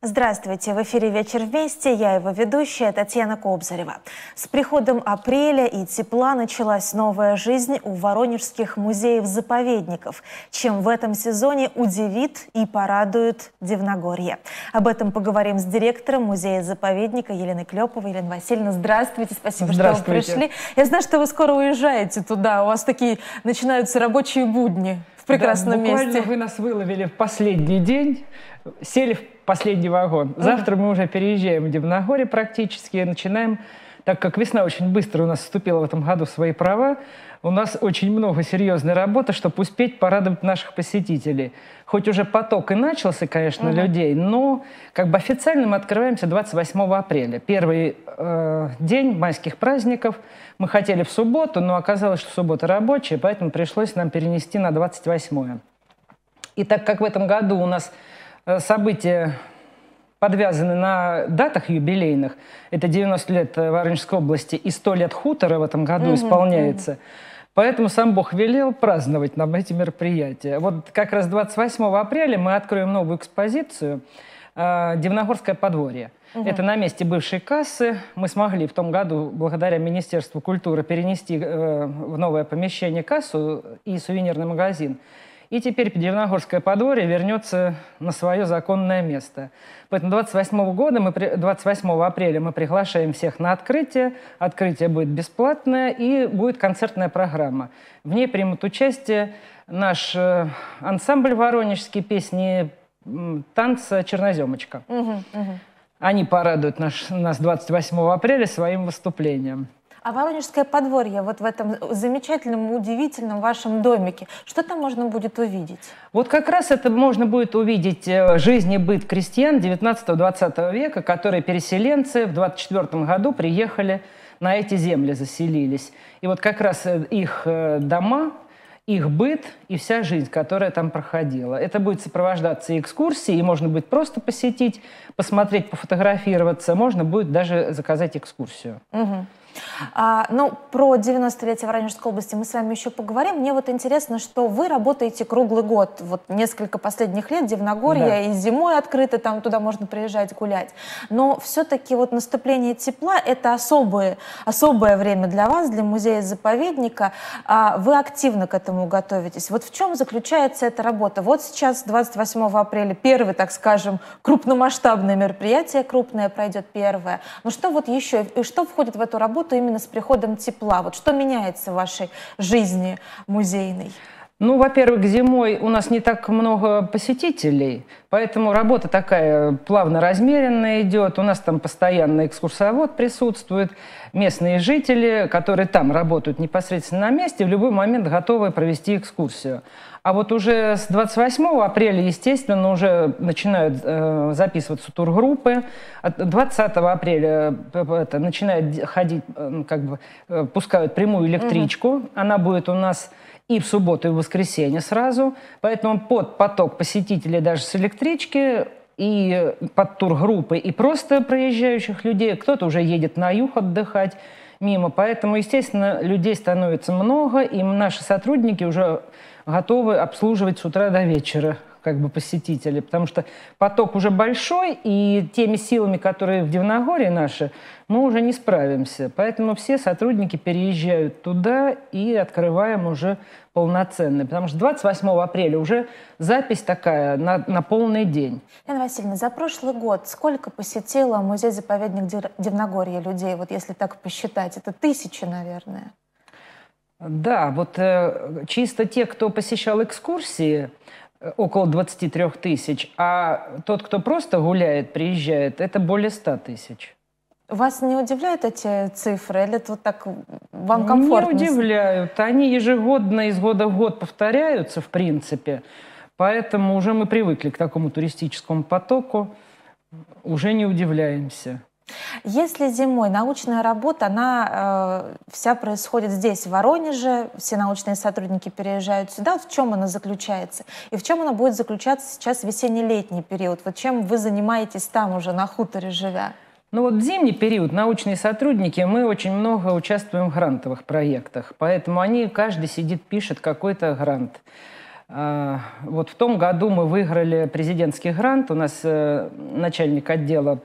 Здравствуйте, в эфире «Вечер вместе», я его ведущая Татьяна Кобзарева. С приходом апреля и тепла началась новая жизнь у воронежских музеев-заповедников, чем в этом сезоне удивит и порадует Дивногорье. Об этом поговорим с директором музея-заповедника Еленой Клеповой. Елена Васильевна, здравствуйте, спасибо, здравствуйте. что вы пришли. Я знаю, что вы скоро уезжаете туда, у вас такие начинаются рабочие будни в прекрасном да, буквально месте. буквально вы нас выловили в последний день, сели в последний вагон. Завтра мы уже переезжаем в Дивногоре практически, и начинаем так как весна очень быстро у нас вступила в этом году в свои права, у нас очень много серьезной работы, чтобы успеть порадовать наших посетителей. Хоть уже поток и начался, конечно, угу. людей, но как бы официально мы открываемся 28 апреля. Первый э, день майских праздников. Мы хотели в субботу, но оказалось, что суббота рабочая, поэтому пришлось нам перенести на 28. И так как в этом году у нас Э, события подвязаны на датах юбилейных. Это 90 лет э, Воронежской области и 100 лет хутора в этом году mm исполняется. mm Поэтому сам Бог велел праздновать нам эти мероприятия. Вот как раз 28 апреля мы откроем новую экспозицию э, «Дивногорское подворье». Угу. Это на месте бывшей кассы. Мы смогли в том году, благодаря Министерству культуры, перенести в новое помещение кассу и сувенирный магазин. И теперь Подивногорское Подворье вернется на свое законное место. Поэтому 28, года мы, 28 апреля мы приглашаем всех на открытие. Открытие будет бесплатное и будет концертная программа. В ней примут участие наш э, ансамбль «Воронежские песни», танца «Черноземочка». Угу, угу. Они порадуют наш, нас 28 апреля своим выступлением. А Воронежское подворье вот в этом замечательном, удивительном вашем домике, что там можно будет увидеть? Вот как раз это можно будет увидеть э, жизнь и быт крестьян 19-20 века, которые переселенцы в 24 году приехали на эти земли, заселились. И вот как раз э, их э, дома, их быт и вся жизнь, которая там проходила. Это будет сопровождаться экскурсией, и можно будет просто посетить, посмотреть, пофотографироваться, можно будет даже заказать экскурсию. Угу. А, ну, про 90-летие Воронежской области мы с вами еще поговорим. Мне вот интересно, что вы работаете круглый год, вот несколько последних лет, Дивногорье да. и зимой открыто, там туда можно приезжать гулять. Но все-таки вот наступление тепла — это особое, особое время для вас, для музея-заповедника. А вы активно к этому готовитесь. Вот в чем заключается эта работа? Вот сейчас, 28 апреля, первое, так скажем, крупномасштабное мероприятие, крупное пройдет первое. Но ну что вот еще, и что входит в эту работу? работу именно с приходом тепла? Вот что меняется в вашей жизни музейной? Ну, во-первых, зимой у нас не так много посетителей, поэтому работа такая плавно размеренная идет. У нас там постоянно экскурсовод присутствует, местные жители, которые там работают непосредственно на месте, в любой момент готовы провести экскурсию. А вот уже с 28 апреля, естественно, уже начинают э, записываться тургруппы. От 20 апреля э, э, это, начинает ходить, э, ну, как бы пускают прямую электричку. Угу. Она будет у нас и в субботу, и в воскресенье сразу. Поэтому под поток посетителей даже с электрички и под тургруппы, и просто проезжающих людей. Кто-то уже едет на юг отдыхать мимо. Поэтому, естественно, людей становится много, и наши сотрудники уже готовы обслуживать с утра до вечера как бы посетителей, потому что поток уже большой, и теми силами, которые в Дивногорье наши, мы уже не справимся. Поэтому все сотрудники переезжают туда и открываем уже полноценный. Потому что 28 апреля уже запись такая на, на полный день. Яна Васильевна, за прошлый год сколько посетила музей-заповедник Дивногорья людей? Вот если так посчитать, это тысячи, наверное. Да, вот э, чисто те, кто посещал экскурсии, Э, около 23 тысяч, а тот, кто просто гуляет, приезжает, это более 100 тысяч. Вас не удивляют эти цифры или это вот так вам комфортно? Не удивляют. Они ежегодно, из года в год повторяются, в принципе. Поэтому уже мы привыкли к такому туристическому потоку, уже не удивляемся. Если зимой научная работа, она э, вся происходит здесь, в Воронеже, все научные сотрудники переезжают сюда, вот в чем она заключается? И в чем она будет заключаться сейчас в весенне-летний период? Вот чем вы занимаетесь там уже, на хуторе живя? Ну вот в зимний период научные сотрудники, мы очень много участвуем в грантовых проектах, поэтому они, каждый сидит, пишет какой-то грант. А, вот в том году мы выиграли президентский грант. У нас э, начальник отдела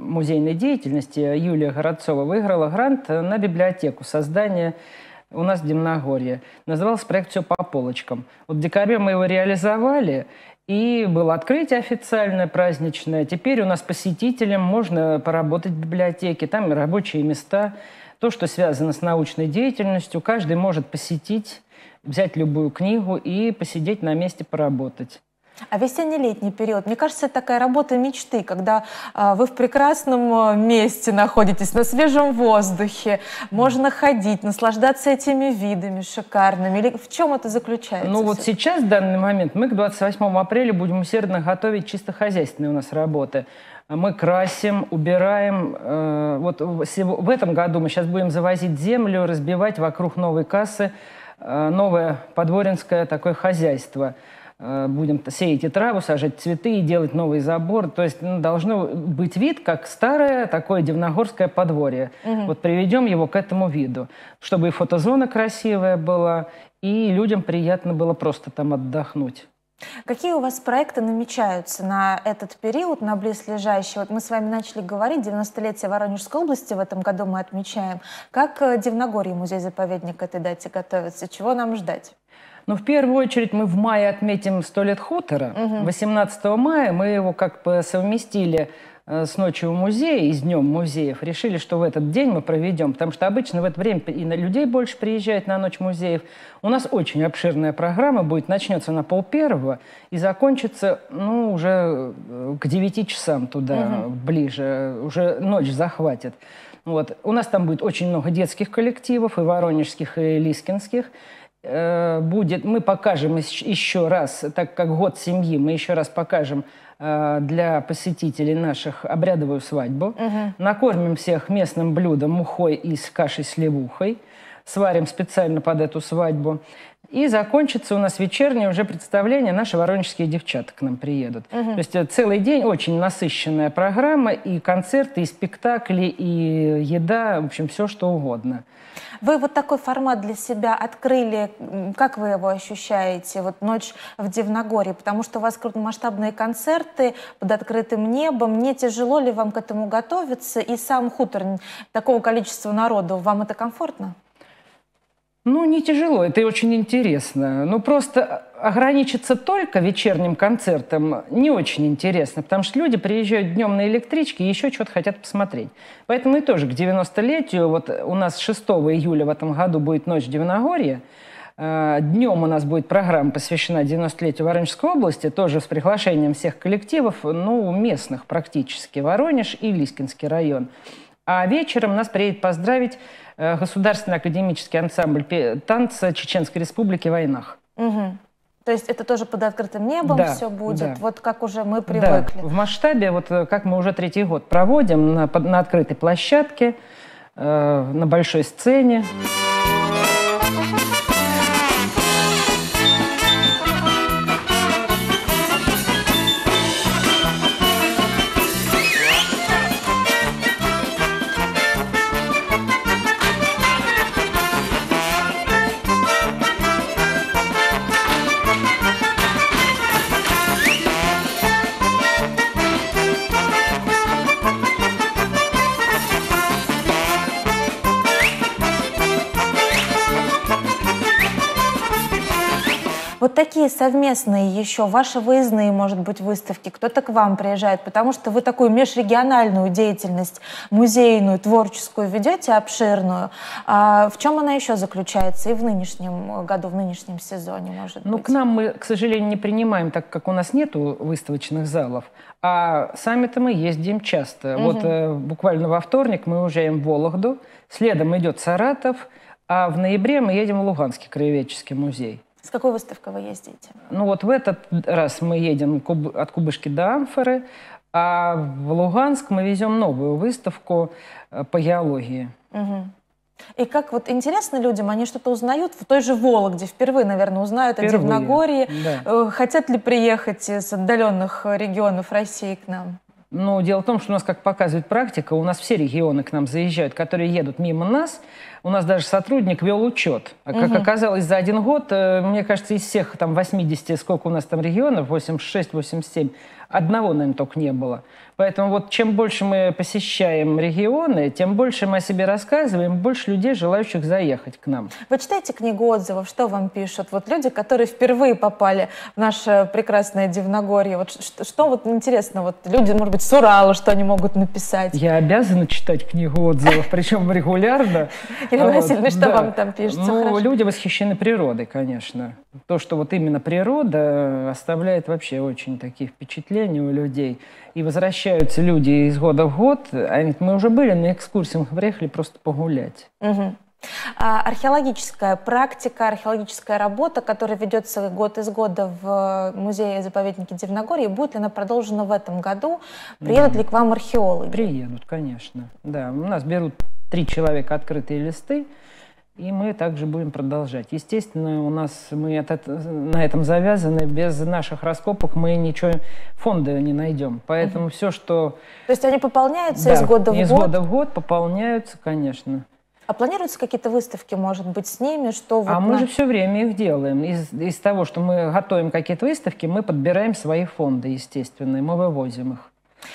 музейной деятельности Юлия Городцова выиграла грант на библиотеку создания у нас в Демногорье. Назывался проект «Все по полочкам». Вот в декабре мы его реализовали, и было открытие официальное, праздничное. Теперь у нас посетителям можно поработать в библиотеке, там рабочие места. То, что связано с научной деятельностью, каждый может посетить, взять любую книгу и посидеть на месте, поработать. А весенне-летний период, мне кажется, это такая работа мечты, когда э, вы в прекрасном а, месте находитесь, на свежем воздухе, можно ходить, наслаждаться этими видами шикарными. Или в чем это заключается? Ну все? вот сейчас, в данный момент, мы к 28 апреля будем усердно готовить чисто хозяйственные у нас работы. Мы красим, убираем. Э, вот в этом году мы сейчас будем завозить землю, разбивать вокруг новой кассы э, новое подворинское такое хозяйство – Э, будем сеять и траву, сажать цветы и делать новый забор. То есть ну, должно быть вид, как старое такое дивногорское подворье. Угу. Вот приведем его к этому виду, чтобы и фотозона красивая была, и людям приятно было просто там отдохнуть. Какие у вас проекты намечаются на этот период, на близлежащий? Вот мы с вами начали говорить, 90-летие Воронежской области в этом году мы отмечаем. Как э, Дивногорье музей-заповедник к этой дате готовится? Чего нам ждать? Но в первую очередь мы в мае отметим 100 лет хутора. Угу. 18 мая мы его как бы совместили э, с ночью в музее и с днем музеев, решили, что в этот день мы проведем, потому что обычно в это время и на людей больше приезжает на ночь музеев. У нас очень обширная программа будет, начнется на пол первого и закончится, ну, уже э, к 9 часам туда угу. ближе, уже ночь захватит. Вот. У нас там будет очень много детских коллективов, и воронежских, и лискинских. Э, будет, мы покажем еще раз, так как год семьи, мы еще раз покажем э, для посетителей наших обрядовую свадьбу. Угу. Накормим всех местным блюдом мухой и с кашей с левухой. Сварим специально под эту свадьбу. И закончится у нас вечернее уже представление, наши воронежские девчата к нам приедут. Угу. То есть э, целый день очень насыщенная программа, и концерты, и спектакли, и еда, в общем, все что угодно. Вы вот такой формат для себя открыли, как вы его ощущаете, вот «Ночь в Дивногорье», потому что у вас крупномасштабные концерты под открытым небом, не тяжело ли вам к этому готовиться, и сам хутор такого количества народу, вам это комфортно? Ну, не тяжело, это и очень интересно. Ну, просто ограничиться только вечерним концертом не очень интересно, потому что люди приезжают днем на электричке и еще что-то хотят посмотреть. Поэтому и тоже к 90-летию, вот у нас 6 июля в этом году будет «Ночь Дивногорья», э, Днем у нас будет программа, посвящена 90-летию Воронежской области, тоже с приглашением всех коллективов, ну, местных практически, Воронеж и Лискинский район. А вечером нас приедет поздравить Э, государственный академический ансамбль танца Чеченской Республики в войнах. Угу. То есть это тоже под открытым небом да, все будет, да. вот как уже мы привыкли. Да. В масштабе, вот э, как мы уже третий год проводим на, на открытой площадке, э, на большой сцене. Thank you. вот такие совместные еще, ваши выездные, может быть, выставки, кто-то к вам приезжает, потому что вы такую межрегиональную деятельность, музейную, творческую ведете, обширную. А в чем она еще заключается и в нынешнем году, в нынешнем сезоне, может ну, быть? Ну, к нам мы, к сожалению, не принимаем, так как у нас нету выставочных залов, а сами-то мы ездим часто. Угу. Вот э, буквально во вторник мы уезжаем в Вологду, следом идет Саратов, а в ноябре мы едем в Луганский краеведческий музей. С какой выставкой вы ездите? Ну вот в этот раз мы едем от Кубышки до Амфоры, а в Луганск мы везем новую выставку э, по геологии. Угу. И как вот интересно людям, они что-то узнают в той же Вологде, впервые, наверное, узнают впервые, о Дивногорье. Да. Э, хотят ли приехать из отдаленных регионов России к нам? Но ну, дело в том, что у нас, как показывает практика, у нас все регионы к нам заезжают, которые едут мимо нас. У нас даже сотрудник вел учет. А как угу. оказалось, за один год, э, мне кажется, из всех там 80, сколько у нас там регионов, 86-87, Одного, наверное, только не было. Поэтому вот чем больше мы посещаем регионы, тем больше мы о себе рассказываем, больше людей, желающих заехать к нам. Вы читаете книгу отзывов, что вам пишут? Вот люди, которые впервые попали в наше прекрасное Дивногорье, вот что, что вот интересно, вот люди, может быть, с Урала, что они могут написать? Я обязана читать книгу отзывов, причем регулярно. Елена Васильевна, что вам там пишется? Ну, люди восхищены природой, конечно то, что вот именно природа оставляет вообще очень такие впечатления у людей. И возвращаются люди из года в год. Они, мы уже были на экскурсии, мы приехали просто погулять. Угу. А археологическая практика, археологическая работа, которая ведется год из года в э, музее-заповеднике Дивногорье, будет ли она продолжена в этом году? Приедут да. ли к вам археологи? Приедут, конечно. Да, у нас берут три человека открытые листы, и мы также будем продолжать. Естественно, у нас мы на этом завязаны. Без наших раскопок мы ничего фонда не найдем. Поэтому угу. все, что... То есть они пополняются да, из года в из год? из года в год пополняются, конечно. А планируются какие-то выставки, может быть, с ними? Что вот а на... мы же все время их делаем. Из, из того, что мы готовим какие-то выставки, мы подбираем свои фонды, естественно, и мы вывозим их.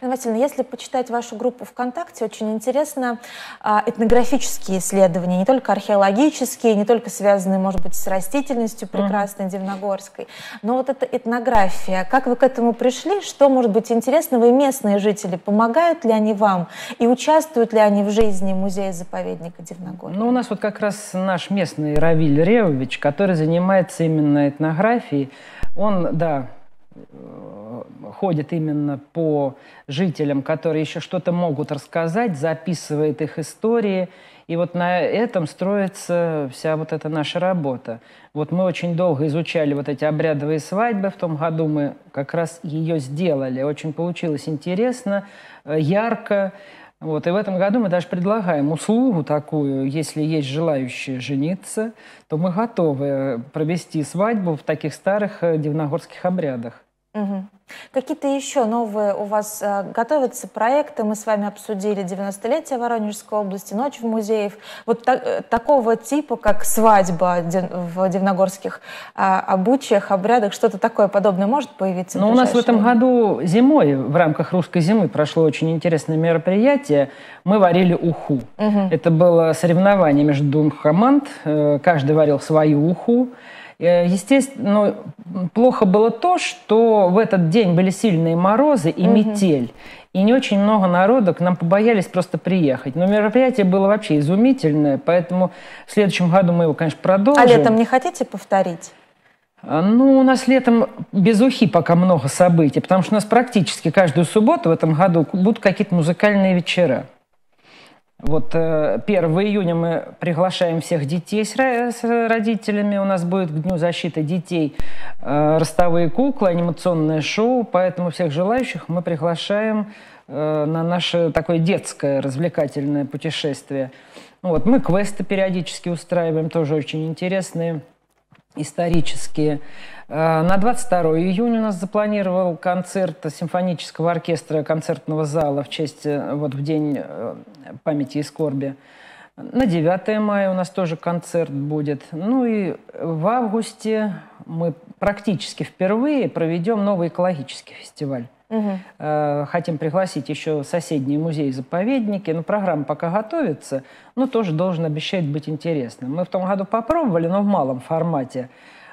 Анна Васильевна, если почитать вашу группу ВКонтакте, очень интересно а, этнографические исследования, не только археологические, не только связанные, может быть, с растительностью прекрасной дивногорской, но вот эта этнография. Как вы к этому пришли? Что, может быть, интересного? И местные жители, помогают ли они вам? И участвуют ли они в жизни музея-заповедника Дивногорья? Ну, у нас вот как раз наш местный Равиль Ревович, который занимается именно этнографией. Он, да, Э, ходит именно по жителям, которые еще что-то могут рассказать, записывает их истории. И вот на этом строится вся вот эта наша работа. Вот мы очень долго изучали вот эти обрядовые свадьбы. В том году мы как раз ее сделали. Очень получилось интересно, э, ярко. Вот, и в этом году мы даже предлагаем услугу такую, если есть желающие жениться, то мы готовы э, провести свадьбу в таких старых дивногорских обрядах. Угу. Какие-то еще новые у вас э, готовятся проекты? Мы с вами обсудили 90-летие Воронежской области, ночь в музеях. Вот та- э, такого типа, как свадьба в дивногорских э, а, обычаях, обрядах, что-то такое подобное может появиться? Ну, у нас в этом году зимой, в рамках русской зимы, прошло очень интересное мероприятие. Мы варили уху. Угу. Это было соревнование между двух команд. Э, каждый варил свою уху. Э, естественно, ну, плохо было то, что в этот день были сильные морозы и угу. метель. И не очень много народу, к нам побоялись просто приехать. Но мероприятие было вообще изумительное, поэтому в следующем году мы его, конечно, продолжим. А летом не хотите повторить? А, ну, у нас летом без ухи пока много событий, потому что у нас практически каждую субботу в этом году будут какие-то музыкальные вечера. Вот 1 э, июня мы приглашаем всех детей с родителями. У нас будет к Дню защиты детей э, ростовые куклы, анимационное шоу. Поэтому всех желающих мы приглашаем э, на наше такое детское развлекательное путешествие. Вот, мы квесты периодически устраиваем, тоже очень интересные исторические. Э, на 22 июня у нас запланировал концерт симфонического оркестра концертного зала в честь, э, вот в день э, памяти и скорби. На 9 мая у нас тоже концерт будет. Ну и в августе мы практически впервые проведем новый экологический фестиваль. Угу. Хотим пригласить еще соседние музеи-заповедники. Но ну, программа пока готовится, но тоже должен обещать быть интересным. Мы в том году попробовали, но в малом формате.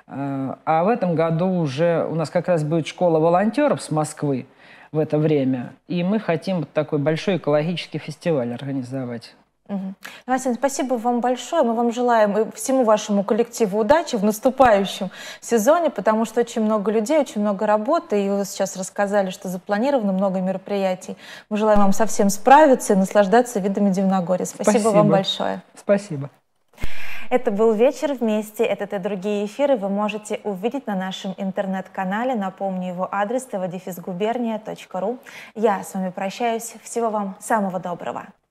Э, а в этом году уже у нас как раз будет школа волонтеров с Москвы в это время. И мы хотим вот такой большой экологический фестиваль организовать. Угу. Васин, спасибо вам большое. Мы вам желаем и всему вашему коллективу удачи в наступающем сезоне, потому что очень много людей, очень много работы, и вы сейчас рассказали, что запланировано много мероприятий. Мы желаем вам совсем справиться и наслаждаться видами Дивногорья. Спасибо, спасибо. вам большое. Спасибо. Это был «Вечер вместе». Этот и другие эфиры вы можете увидеть на нашем интернет-канале. Напомню его адрес tv Я с вами прощаюсь. Всего вам самого доброго.